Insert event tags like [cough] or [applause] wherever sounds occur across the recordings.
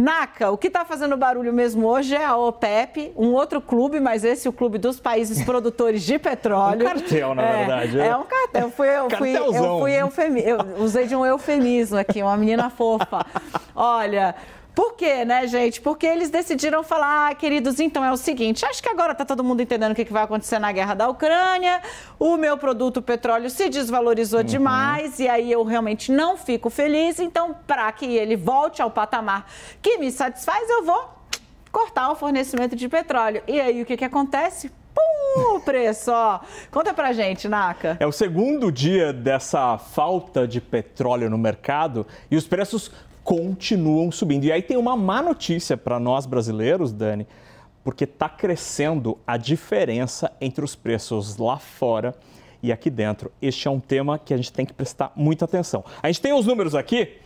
Naca, o que está fazendo barulho mesmo hoje é a OPEP, um outro clube, mas esse é o clube dos países [laughs] produtores de petróleo. Um cartel, na é, verdade. Né? É. um cartel. Fui, eu, fui, eu, fui eufemi, eu usei de um eufemismo aqui, uma menina fofa. [laughs] Olha, por quê, né, gente? Porque eles decidiram falar, ah, queridos, então é o seguinte, acho que agora tá todo mundo entendendo o que, que vai acontecer na guerra da Ucrânia, o meu produto o petróleo se desvalorizou uhum. demais e aí eu realmente não fico feliz, então para que ele volte ao patamar que me satisfaz, eu vou cortar o fornecimento de petróleo. E aí o que, que acontece? Pum, o preço, ó. Conta pra gente, Naka. É o segundo dia dessa falta de petróleo no mercado e os preços continuam subindo. E aí tem uma má notícia para nós brasileiros, Dani, porque está crescendo a diferença entre os preços lá fora e aqui dentro. Este é um tema que a gente tem que prestar muita atenção. A gente tem os números aqui,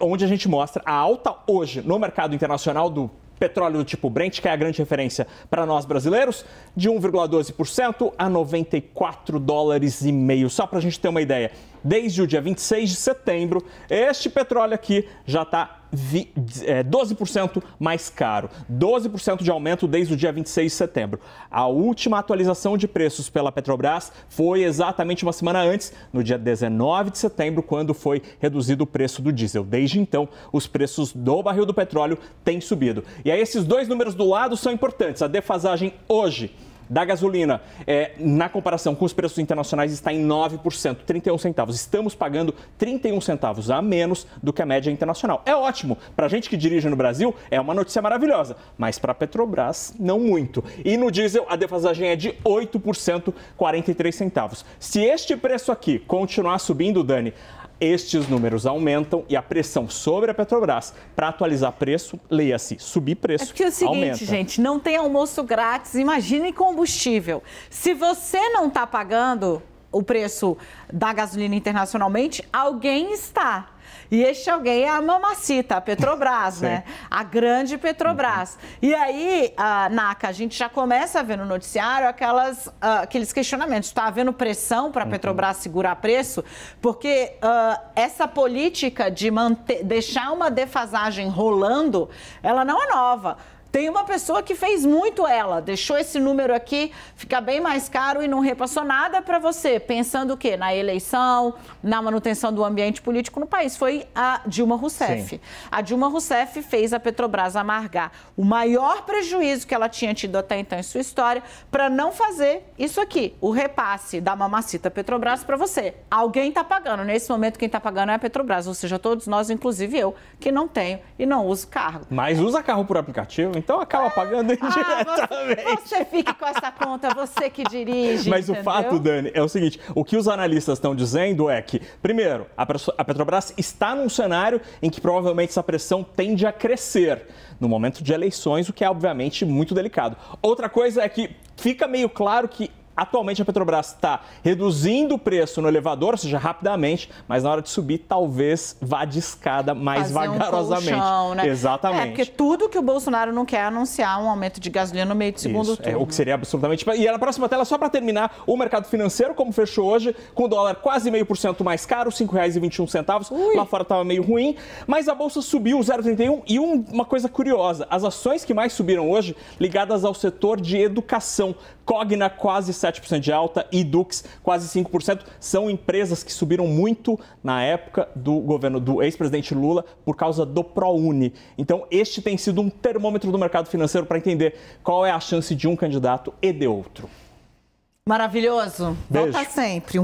onde a gente mostra a alta hoje no mercado internacional do petróleo do tipo Brent, que é a grande referência para nós brasileiros, de 1,12% a 94 dólares e meio, só para a gente ter uma ideia desde o dia 26 de setembro, este petróleo aqui já está 12% é, mais caro, 12% de aumento desde o dia 26 de setembro. A última atualização de preços pela Petrobras foi exatamente uma semana antes, no dia 19 de setembro, quando foi reduzido o preço do diesel. Desde então, os preços do barril do petróleo têm subido. E aí, esses dois números do lado são importantes. A defasagem hoje da gasolina, é, na comparação com os preços internacionais, está em 9%, 31 centavos. Estamos pagando 31 centavos a menos do que a média internacional. É ótimo. Para gente que dirige no Brasil, é uma notícia maravilhosa. Mas para a Petrobras, não muito. E no diesel, a defasagem é de 8%, 43 centavos. Se este preço aqui continuar subindo, Dani, estes números aumentam e a pressão sobre a Petrobras para atualizar preço, leia-se, subir preço. É que é o seguinte, aumenta. gente, não tem almoço grátis, imagine combustível. Se você não está pagando o preço da gasolina internacionalmente, alguém está. E este alguém é a mamacita, a Petrobras, [laughs] né? A grande Petrobras. Uhum. E aí, a NACA, a gente já começa a ver no noticiário aquelas, uh, aqueles questionamentos. Está havendo pressão para a uhum. Petrobras segurar preço? Porque uh, essa política de manter, deixar uma defasagem rolando, ela não é nova. Tem uma pessoa que fez muito ela, deixou esse número aqui ficar bem mais caro e não repassou nada para você, pensando o quê? Na eleição, na manutenção do ambiente político no país. Foi a Dilma Rousseff. Sim. A Dilma Rousseff fez a Petrobras amargar o maior prejuízo que ela tinha tido até então em sua história para não fazer isso aqui, o repasse da mamacita Petrobras para você. Alguém está pagando. Nesse momento, quem está pagando é a Petrobras, ou seja, todos nós, inclusive eu, que não tenho e não uso carro. Mas usa carro por aplicativo, então acaba ah, pagando indiretamente. Ah, você, você, fica com essa conta, você que dirige. Mas entendeu? o fato, Dani, é o seguinte: o que os analistas estão dizendo é que, primeiro, a Petrobras está num cenário em que provavelmente essa pressão tende a crescer no momento de eleições, o que é obviamente muito delicado. Outra coisa é que fica meio claro que Atualmente a Petrobras está reduzindo o preço no elevador, ou seja, rapidamente, mas na hora de subir talvez vá de escada mais Fazer vagarosamente. Um colchão, né? Exatamente. É porque tudo que o Bolsonaro não quer é anunciar um aumento de gasolina no meio do segundo Isso, é, turno. É, o que seria absolutamente. E na próxima tela, só para terminar, o mercado financeiro, como fechou hoje, com o dólar quase meio por cento mais caro, R$ 5,21. Lá fora estava meio ruim, mas a bolsa subiu 0,31 e um, uma coisa curiosa: as ações que mais subiram hoje, ligadas ao setor de educação, Cogna quase 7% de alta, e Dux quase 5%. São empresas que subiram muito na época do governo do ex-presidente Lula por causa do ProUni. Então, este tem sido um termômetro do mercado financeiro para entender qual é a chance de um candidato e de outro. Maravilhoso. Beijo. Volta sempre. Um